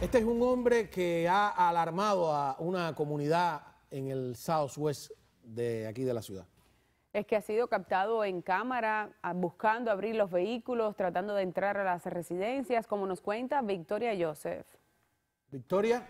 Este es un hombre que ha alarmado a una comunidad en el Southwest de aquí de la ciudad. Es que ha sido captado en cámara, buscando abrir los vehículos, tratando de entrar a las residencias, como nos cuenta Victoria Joseph. Victoria.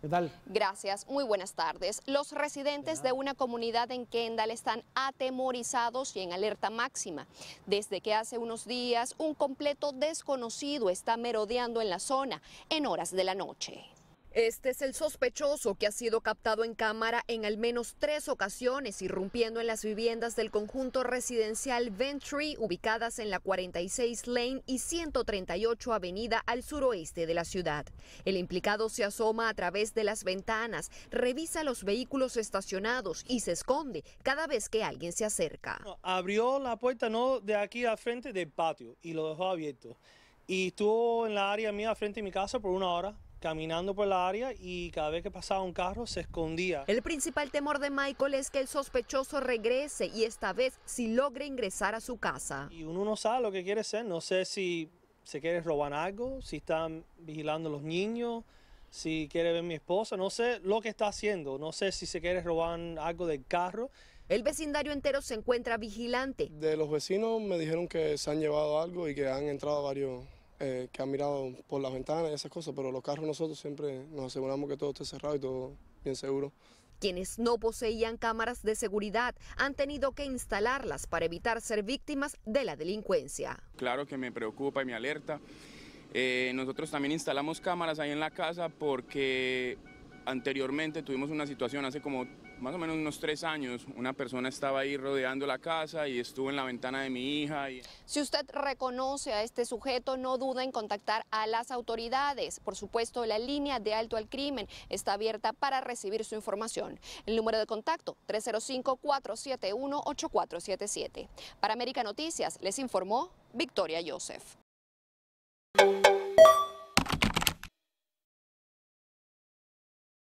¿Qué tal? Gracias, muy buenas tardes. Los residentes de una comunidad en Kendall están atemorizados y en alerta máxima. Desde que hace unos días un completo desconocido está merodeando en la zona en horas de la noche. Este es el sospechoso que ha sido captado en cámara en al menos tres ocasiones, irrumpiendo en las viviendas del conjunto residencial Ventry, ubicadas en la 46 Lane y 138 Avenida al suroeste de la ciudad. El implicado se asoma a través de las ventanas, revisa los vehículos estacionados y se esconde cada vez que alguien se acerca. Abrió la puerta no de aquí al frente del patio y lo dejó abierto. Y estuvo en la área mía frente a mi casa por una hora caminando por la área y cada vez que pasaba un carro se escondía. El principal temor de Michael es que el sospechoso regrese y esta vez si logre ingresar a su casa. Y uno no sabe lo que quiere ser, no sé si se quiere robar algo, si están vigilando a los niños, si quiere ver a mi esposa, no sé lo que está haciendo, no sé si se quiere robar algo del carro. El vecindario entero se encuentra vigilante. De los vecinos me dijeron que se han llevado algo y que han entrado varios eh, que han mirado por las ventanas y esas cosas, pero los carros nosotros siempre nos aseguramos que todo esté cerrado y todo bien seguro. Quienes no poseían cámaras de seguridad han tenido que instalarlas para evitar ser víctimas de la delincuencia. Claro que me preocupa y me alerta. Eh, nosotros también instalamos cámaras ahí en la casa porque Anteriormente tuvimos una situación hace como más o menos unos tres años, una persona estaba ahí rodeando la casa y estuvo en la ventana de mi hija. Si usted reconoce a este sujeto, no duda en contactar a las autoridades. Por supuesto, la línea de alto al crimen está abierta para recibir su información. El número de contacto 305-471-8477. Para América Noticias les informó Victoria Joseph.